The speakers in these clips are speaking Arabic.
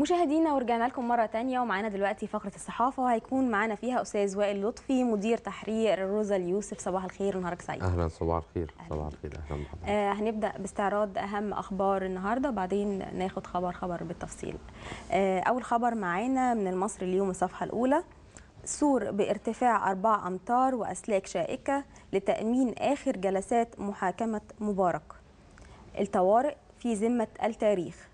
مشاهدينا ورجعنا لكم مره تانية ومعانا دلوقتي فقره الصحافه وهيكون معانا فيها استاذ وائل لطفي مدير تحرير روزا اليوسف صباح الخير ونهارك سعيد اهلا صباح الخير صباح الخير اهلا بحضرتك آه هنبدا باستعراض اهم اخبار النهارده وبعدين ناخد خبر خبر بالتفصيل آه اول خبر معانا من المصري اليوم الصفحه الاولى سور بارتفاع أربع أمتار وأسلاك شائكة لتأمين آخر جلسات محاكمة مبارك الطوارئ في ذمة التاريخ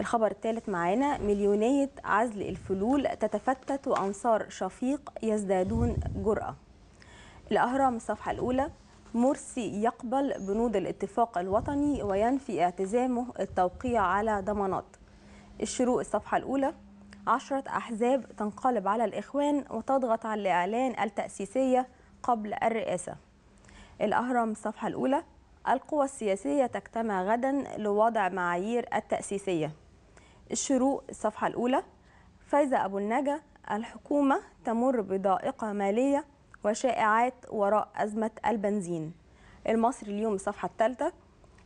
الخبر الثالث معانا مليونية عزل الفلول تتفتت وأنصار شفيق يزدادون جرأة الأهرام الصفحة الأولى مرسي يقبل بنود الاتفاق الوطني وينفي اعتزامه التوقيع على ضمانات الشروق الصفحة الأولى عشرة أحزاب تنقلب على الإخوان وتضغط على الإعلان التأسيسية قبل الرئاسة الأهرام الصفحة الأولى القوى السياسية تجتمع غدا لوضع معايير التأسيسية الشروق الصفحة الأولى فايزة أبو النجا الحكومة تمر بضائقة مالية وشائعات وراء أزمة البنزين المصري اليوم الصفحة الثالثة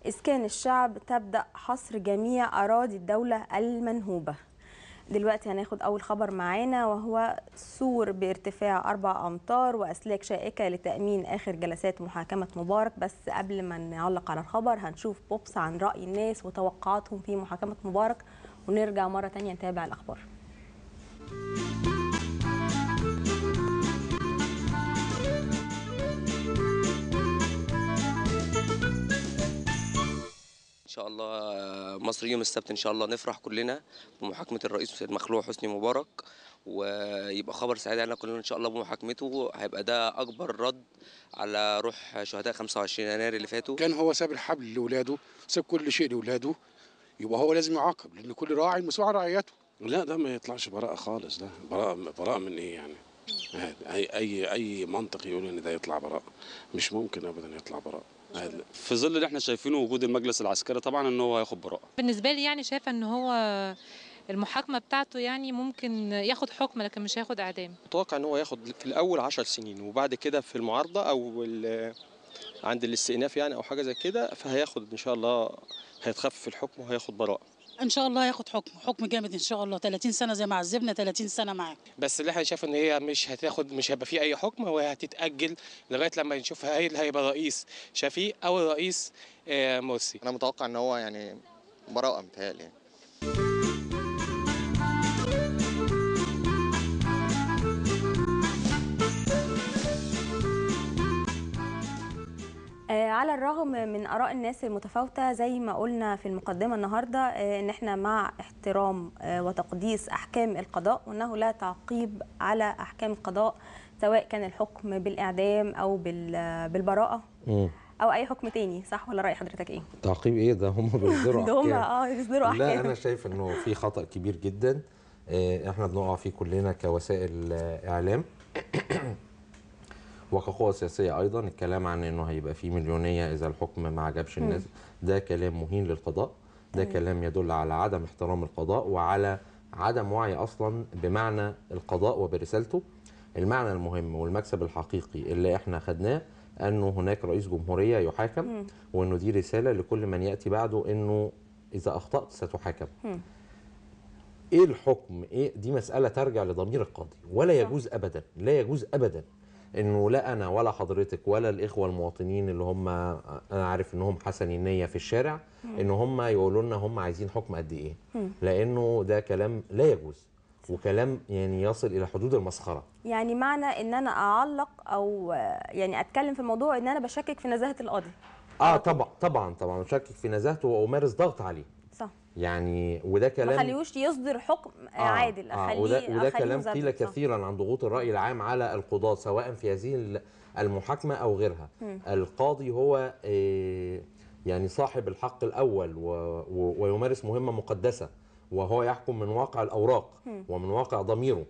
إسكان الشعب تبدأ حصر جميع أراضي الدولة المنهوبة دلوقتي هناخد أول خبر معانا وهو سور بارتفاع أربع أمتار وأسلاك شائكة لتأمين آخر جلسات محاكمة مبارك بس قبل ما نعلق على الخبر هنشوف بوبس عن رأي الناس وتوقعاتهم في محاكمة مبارك ونرجع مرة تانية نتابع الأخبار إن شاء الله مصر يوم السبت ان شاء الله نفرح كلنا بمحاكمه الرئيس المخلوع حسني مبارك ويبقى خبر سعيد علينا كلنا ان شاء الله بمحاكمته هيبقى ده اكبر رد على روح شهداء 25 يناير اللي فاتوا كان هو ساب الحبل لاولاده ساب كل شيء لاولاده يبقى هو لازم يعاقب لان كل راعي مسؤول عن رعيته لا ده ما يطلعش براءه خالص ده براءه براءه من ايه يعني اي اي اي منطق يقول ان ده يطلع براءه مش ممكن ابدا يطلع براءه في ظل اللي احنا شايفينه وجود المجلس العسكري طبعا ان هو هياخد براءه بالنسبه لي يعني شايفه ان هو المحاكمه بتاعته يعني ممكن ياخد حكم لكن مش هياخد اعدام متوقع ان هو ياخد في الاول 10 سنين وبعد كده في المعارضه او عند الاستئناف يعني او حاجه زي كده فهياخد ان شاء الله هيتخفف الحكم وهياخد براءه ان شاء الله هياخد حكم حكم جامد ان شاء الله 30 سنه زي ما عذبنا 30 سنه معاه بس اللي احنا شايف ان هي مش هتاخد مش هيبقى في اي حكم هو هتتاجل لغايه لما نشوف اللي هيبقى رئيس شفيق او رئيس آه، مرسي انا متوقع ان هو يعني براءه متهيألي يعني آه، على الرغم من اراء الناس المتفاوته زي ما قلنا في المقدمه النهارده آه، ان احنا مع احترام آه، وتقديس احكام القضاء وانه لا تعقيب على احكام القضاء سواء كان الحكم بالاعدام او بالبراءه او اي حكم تاني صح ولا راي حضرتك ايه تعقيب ايه ده هم بيصدروا احكام هم اه بيصدروا احكام لا انا شايف انه في خطا كبير جدا احنا بنقع فيه كلنا كوسائل اعلام وكقوة سياسية أيضا الكلام عن أنه هيبقى في مليونية إذا الحكم ما عجبش الناس ده كلام مهين للقضاء ده كلام يدل على عدم احترام القضاء وعلى عدم وعي أصلا بمعنى القضاء وبرسالته المعنى المهم والمكسب الحقيقي اللي احنا خدناه أنه هناك رئيس جمهورية يحاكم وأنه دي رسالة لكل من يأتي بعده أنه إذا أخطأت ستحاكم ايه الحكم ايه دي مساله ترجع لضمير القاضي ولا يجوز ابدا لا يجوز ابدا انه لا انا ولا حضرتك ولا الاخوه المواطنين اللي هم انا عارف انهم حسني النيه في الشارع ان هم يقولوا لنا هم عايزين حكم قد ايه لانه ده كلام لا يجوز وكلام يعني يصل الى حدود المسخره يعني معنى ان انا اعلق او يعني اتكلم في الموضوع ان انا بشكك في نزاهه القاضي اه طبعا طبعا طبعا بشكك في نزاهته وامارس ضغط عليه صح يعني وده كلام ما خليهوش يصدر حكم آه, آه، عادل آه، اخليه آه وده, وده أخليه كلام قيل كثيرا عن ضغوط الراي العام على القضاه سواء في هذه المحاكمه او غيرها م. القاضي هو آه، يعني صاحب الحق الاول ويمارس مهمه مقدسه وهو يحكم من واقع الاوراق م. ومن واقع ضميره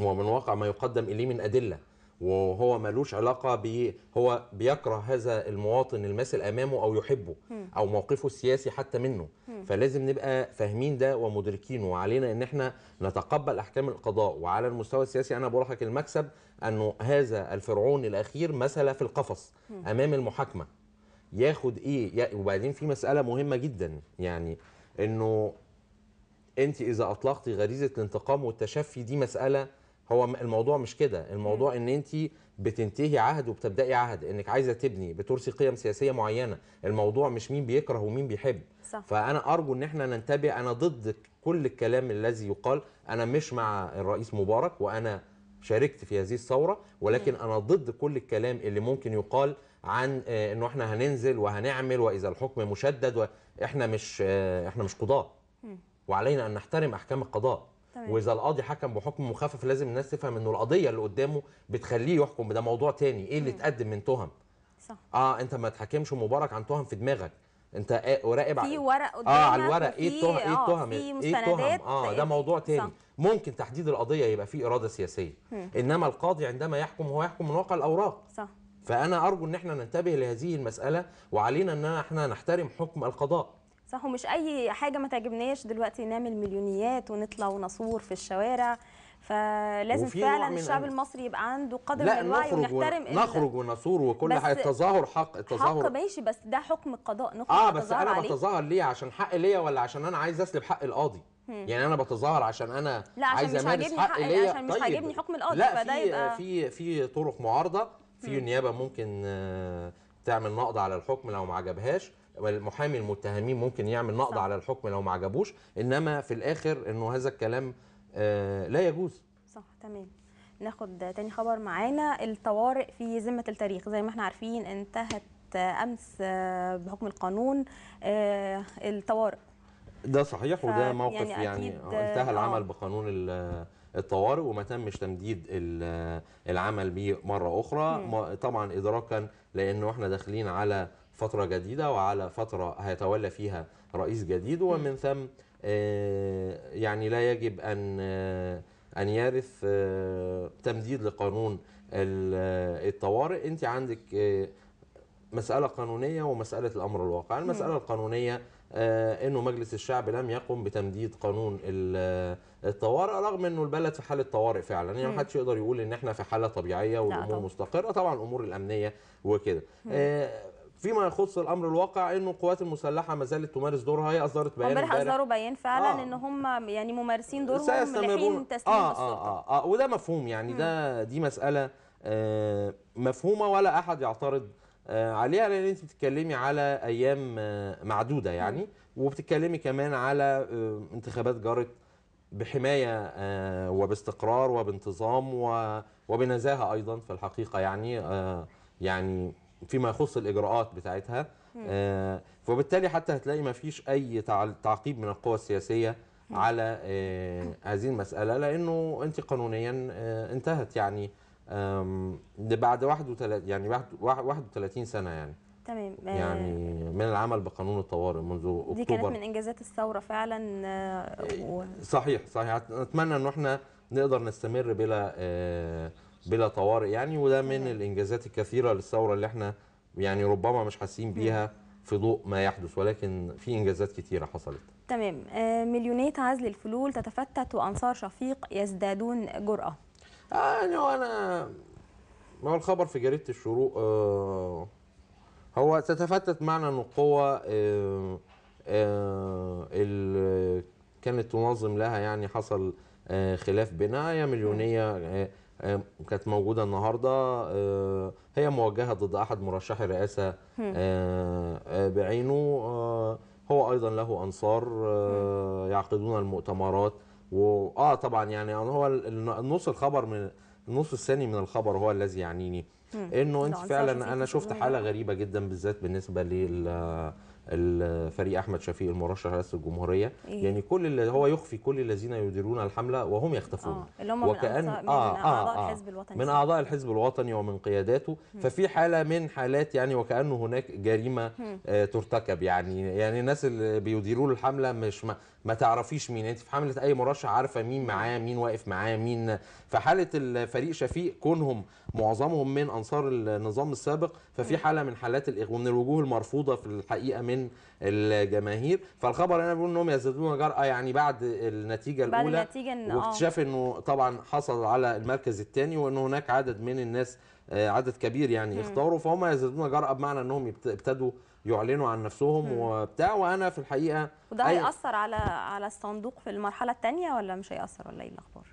ومن واقع ما يقدم اليه من ادله وهو ملوش علاقة بي هو بيكره هذا المواطن الماثل أمامه أو يحبه أو موقفه السياسي حتى منه فلازم نبقى فاهمين ده ومدركينه وعلينا أن احنا نتقبل أحكام القضاء وعلى المستوى السياسي أنا بقول لك المكسب أنه هذا الفرعون الأخير مثل في القفص أمام المحاكمة ياخد إيه وبعدين في مسألة مهمة جدا يعني أنه أنت إذا أطلقتي غريزة الانتقام والتشفي دي مسألة هو الموضوع مش كده الموضوع ان انت بتنتهي عهد وبتبداي عهد انك عايزه تبني بترسي قيم سياسيه معينه الموضوع مش مين بيكره ومين بيحب صح. فانا ارجو ان احنا ننتبه انا ضد كل الكلام الذي يقال انا مش مع الرئيس مبارك وانا شاركت في هذه الثوره ولكن م. انا ضد كل الكلام اللي ممكن يقال عن آه، انه احنا هننزل وهنعمل واذا الحكم مشدد واحنا مش آه، احنا مش قضاه وعلينا ان نحترم احكام القضاء تمام. واذا القاضي حكم بحكم مخفف لازم الناس تفهم انه القضيه اللي قدامه بتخليه يحكم ده موضوع تاني ايه اللي اتقدم من تهم صح اه انت ما تحكمش مبارك عن تهم في دماغك انت آه، راقب في ورق قدامك اه على الورق ايه التهم ايه آه، التهم ايه التهم اه ده موضوع تاني صح. ممكن تحديد القضيه يبقى فيه اراده سياسيه مم. انما القاضي عندما يحكم هو يحكم من واقع الاوراق صح فانا ارجو ان احنا ننتبه لهذه المساله وعلينا ان احنا نحترم حكم القضاء صح ومش اي حاجه ما تعجبناش دلوقتي نعمل مليونيات ونطلع ونصور في الشوارع فلازم فعلا الشعب المصري يبقى عنده قدر من الوعي ونحترم و... نخرج ونصور وكل حاجه التظاهر حق التظاهر حق ماشي بس ده حكم القضاء نخرج اه بس انا بتظاهر ليه عشان حق ليا ولا عشان انا عايز اسلب حق القاضي يعني انا بتظاهر عشان انا لا عشان عايز امارس حق, حق ليا عشان مش طيب. عاجبني حكم القاضي لا فده يبقى في في طرق معارضه في النيابه ممكن آه، تعمل نقض على الحكم لو ما عجبهاش والمحامي المتهمين ممكن يعمل نقض صح. على الحكم لو ما عجبوش انما في الاخر انه هذا الكلام آه، لا يجوز صح تمام ناخد تاني خبر معانا الطوارئ في ذمه التاريخ زي ما احنا عارفين انتهت امس آه، بحكم القانون آه، الطوارئ ده صحيح وده موقف يعني, يعني انتهى العمل بقانون الطوارئ وما تمش تمديد العمل بيه مره اخرى مم. طبعا ادراكا لانه احنا داخلين على فترة جديدة وعلى فترة هيتولى فيها رئيس جديد ومن ثم آه، يعني لا يجب أن آه، أن يرث آه، تمديد لقانون الطوارئ أنت عندك مسألة قانونية ومسألة الأمر الواقع المسألة القانونية أنه مجلس الشعب لم يقم بتمديد قانون الطوارئ رغم أنه البلد في حالة طوارئ فعلا يعني محدش يقدر يقول أن احنا في حالة طبيعية والأمور مستقرة طبعا الأمور الأمنية وكده فيما يخص الامر الواقع انه القوات المسلحه ما زالت تمارس دورها هي اصدرت بيان امبارح اصدروا بيان فعلا آه. ان هم يعني ممارسين دورهم لحين تسليم آه, آه, آه, آه, آه وده مفهوم يعني م. ده دي مساله آه مفهومه ولا احد يعترض آه عليها لان انت بتتكلمي على ايام آه معدوده يعني وبتتكلمي كمان على آه، انتخابات جرت بحمايه آه، وباستقرار وبانتظام وبنزاهه ايضا في الحقيقه يعني آه، يعني فيما يخص الاجراءات بتاعتها آه وبالتالي حتى هتلاقي ما فيش اي تعقيب من القوى السياسيه مم. على آه هذه المساله لانه انت قانونيا آه انتهت يعني بعد 31 يعني بعد 31 سنه يعني تمام آه، يعني من العمل بقانون الطوارئ منذ اكتوبر دي كانت من انجازات الثوره فعلا و... آه، صحيح صحيح اتمنى ان احنا نقدر نستمر بلا آه، بلا طوارئ يعني وده من الانجازات الكثيره للثوره اللي احنا يعني ربما مش حاسين بيها في ضوء ما يحدث ولكن في انجازات كثيره حصلت تمام آه، مليونيه عزل الفلول تتفتت وانصار شفيق يزدادون جرأه آه، يعني وانا ما هو الخبر في جريده الشروق آه، هو تتفتت معنى ان القوه اللي كانت تنظم لها يعني حصل خلاف بينها يا مليونيه آه، كانت موجوده النهارده آه، هي موجهه ضد احد مرشحي الرئاسه آه، بعينه هو ايضا له انصار يعقدون المؤتمرات واه طبعا يعني هو النص الخبر من النص الثاني من الخبر هو الذي يعنيني انه انت فعلا انا شفت حاله غريبه جدا بالذات بالنسبه لل الفريق احمد شفيق المرشح رئاسه الجمهوريه إيه؟ يعني كل اللي هو يخفي كل الذين يديرون الحمله وهم يختفون آه. اللي هم وكأن آه، من, آه اعضاء آه الحزب الوطني من اعضاء الحزب الوطني ومن قياداته مم. ففي حاله من حالات يعني وكانه هناك جريمه آه ترتكب يعني يعني الناس اللي بيديروا الحمله مش ما ما تعرفيش مين يعني انت في حمله اي مرشح عارفه مين معاه مين واقف معاه مين في حاله الفريق شفيق كونهم معظمهم من انصار النظام السابق ففي حاله من حالات الاغ... ومن الوجوه المرفوضه في الحقيقه من الجماهير فالخبر انا بقول انهم يزدادون جرأه يعني بعد النتيجه بعد الاولى النتيجه إن آه. واكتشاف انه طبعا حصل على المركز الثاني وان هناك عدد من الناس آه، عدد كبير يعني اختاروا فهم يزدادون جرأه بمعنى انهم ابتدوا يعلنوا عن نفسهم وبتاع وانا في الحقيقه وده هياثر على على الصندوق في المرحله الثانيه ولا مش هياثر ولا ايه الاخبار؟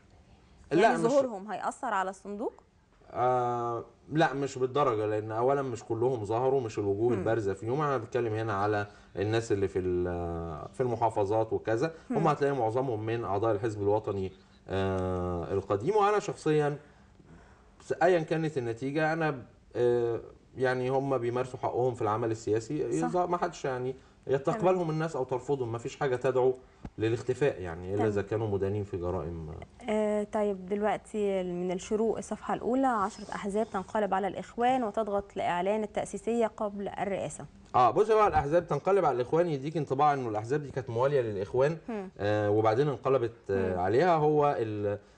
يعني لا ظهورهم هياثر على الصندوق؟ آه لا مش بالدرجه لان اولا مش كلهم ظهروا مش الوجوه م. البارزه فيهم انا بتكلم هنا على الناس اللي في في المحافظات وكذا م. هم هتلاقي معظمهم من اعضاء الحزب الوطني آه القديم وانا شخصيا ايا كانت النتيجه انا آه يعني هم بيمارسوا حقهم في العمل السياسي صح. ما حدش يعني يتقبلهم الناس او ترفضهم ما فيش حاجه تدعو للاختفاء يعني الا اذا كانوا مدانين في جرائم آه طيب دلوقتي من الشروق الصفحه الاولى عشرة احزاب تنقلب على الاخوان وتضغط لاعلان التاسيسيه قبل الرئاسه اه بص بقى الاحزاب تنقلب على الاخوان يديك انطباع انه الاحزاب دي كانت مواليه للاخوان آه وبعدين انقلبت آه عليها هو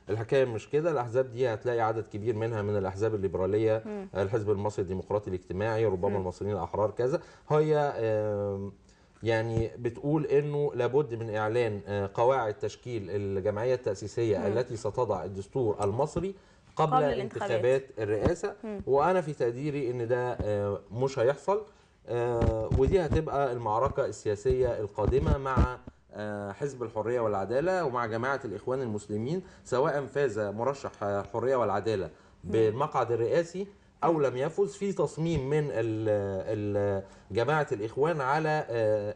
الحكايه مش كده الاحزاب دي هتلاقي عدد كبير منها من الاحزاب الليبراليه آه الحزب المصري الديمقراطي الاجتماعي ربما المصريين الاحرار كذا هي آه يعني بتقول انه لابد من اعلان آه، قواعد تشكيل الجمعيه التاسيسيه م. التي ستضع الدستور المصري قبل, قبل انتخابات الرئاسه م. وانا في تقديري ان ده آه، مش هيحصل آه، ودي هتبقى المعركة السياسية القادمة مع آه، حزب الحرية والعدالة ومع جماعة الإخوان المسلمين سواء فاز مرشح الحرية والعدالة بالمقعد الرئاسي او لم يفز في تصميم من جماعه الاخوان على آه،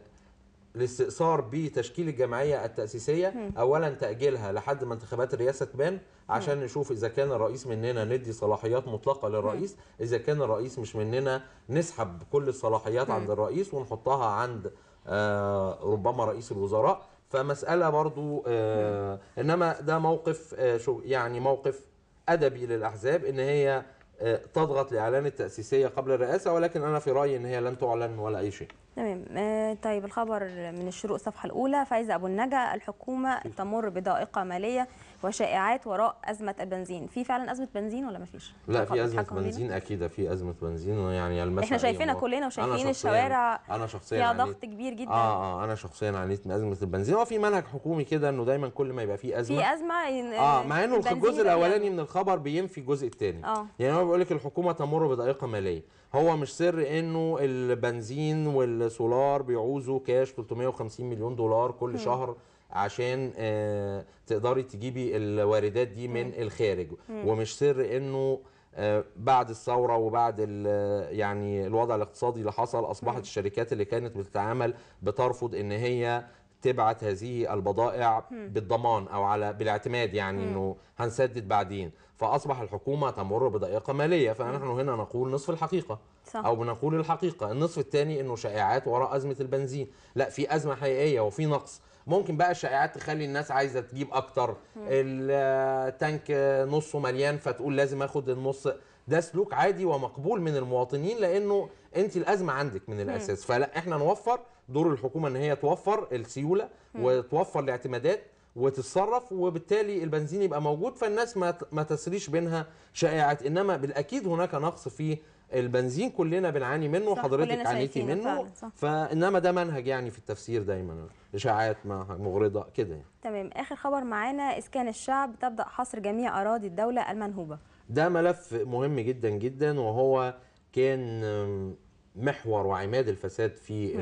الاستئصار بتشكيل الجمعيه التاسيسيه اولا تاجيلها لحد ما انتخابات الرئاسه تبان عشان نشوف اذا كان الرئيس مننا ندي صلاحيات مطلقه للرئيس اذا كان الرئيس مش مننا نسحب كل الصلاحيات عند الرئيس ونحطها عند آه ربما رئيس الوزراء فمساله برضو آه انما ده موقف آه يعني موقف ادبي للاحزاب ان هي آه، تضغط لاعلان التاسيسيه قبل الرئاسه ولكن انا في رايي ان هي لن تعلن ولا اي شيء تمام آه، طيب الخبر من الشروق الصفحه الاولى فايزه ابو النجا الحكومه تمر بضائقه ماليه وشائعات وراء ازمه البنزين في فعلا ازمه بنزين ولا ما فيش لا في ازمه بنزين اكيد في ازمه بنزين يعني المسألة احنا شايفينها كلنا وشايفين الشوارع انا شخصيا فيها ضغط كبير جدا اه اه انا شخصيا عانيت من ازمه البنزين هو في منهج حكومي كده انه دايما كل ما يبقى في ازمه في ازمه اه مع انه الجزء الاولاني يعني- من الخبر بينفي الجزء الثاني آه. يعني هو بيقول لك الحكومه تمر بضائقه ماليه هو مش سر انه البنزين وال السولار بيعوزوا كاش 350 مليون دولار كل مم. شهر عشان آه، تقدري تجيبي الواردات دي من مم. الخارج مم. ومش سر انه آه، بعد الثوره وبعد آه، يعني الوضع الاقتصادي اللي حصل اصبحت مم. الشركات اللي كانت بتتعامل بترفض ان هي تبعت هذه البضائع مم. بالضمان او على بالاعتماد يعني انه هنسدد بعدين فاصبح الحكومه تمر بضائقه ماليه فنحن هنا نقول نصف الحقيقه صح. او بنقول الحقيقه النصف الثاني انه شائعات وراء ازمه البنزين لا في ازمه حقيقيه وفي نقص ممكن بقى الشائعات تخلي الناس عايزه تجيب اكتر مم. التانك نصه مليان فتقول لازم اخد النص ده سلوك عادي ومقبول من المواطنين لانه انت الازمه عندك من الاساس فلا احنا نوفر دور الحكومه ان هي توفر السيوله مم. وتوفر الاعتمادات وتتصرف وبالتالي البنزين يبقى موجود فالناس ما ما تسريش بينها شائعات انما بالاكيد هناك نقص في البنزين كلنا بنعاني منه وحضرتك عانيتي منه فانما ده منهج يعني في التفسير دايما اشاعات مغرضه كده يعني. تمام اخر خبر معانا اسكان الشعب تبدا حصر جميع اراضي الدوله المنهوبه ده ملف مهم جدا جدا وهو كان محور وعماد الفساد في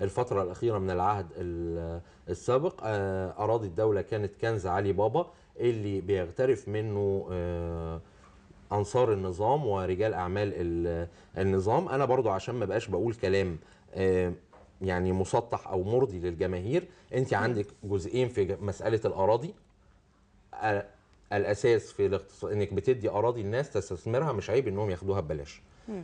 الفترة الأخيرة من العهد السابق آه، أراضي الدولة كانت كنز علي بابا اللي بيغترف منه آه، انصار النظام ورجال اعمال النظام انا برضو عشان ما بقاش بقول كلام آه، يعني مسطح او مرضي للجماهير انت عندك جزئين في مساله الاراضي الاساس في الاقتصاد انك بتدي اراضي الناس تستثمرها مش عيب انهم ياخدوها ببلاش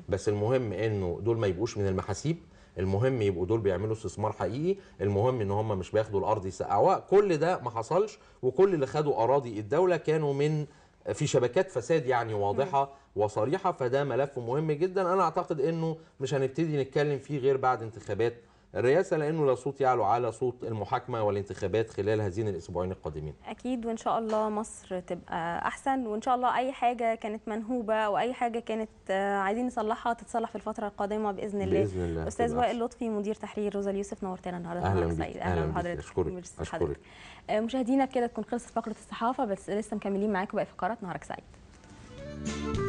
بس المهم انه دول ما يبقوش من المحاسيب المهم يبقوا دول بيعملوا استثمار حقيقي المهم ان هم مش بياخدوا الارض يسقعوها كل ده ما حصلش وكل اللي خدوا اراضي الدوله كانوا من في شبكات فساد يعني واضحه وصريحه فده ملف مهم جدا انا اعتقد انه مش هنبتدي نتكلم فيه غير بعد انتخابات الرئاسه لانه لا صوت يعلو على صوت المحاكمه والانتخابات خلال هذين الاسبوعين القادمين. اكيد وان شاء الله مصر تبقى احسن وان شاء الله اي حاجه كانت منهوبه او اي حاجه كانت آه، عايزين نصلحها تتصلح في الفتره القادمه باذن الله. باذن الله استاذ وائل لطفي مدير تحرير روزا اليوسف نورتنا النهارده اهلا بيك اهلا بحضرتك اشكرك اشكرك آه، مشاهدينا كده تكون خلصت فقره الصحافه بس لسه مكملين معاكم باقي فقرات نهارك سعيد.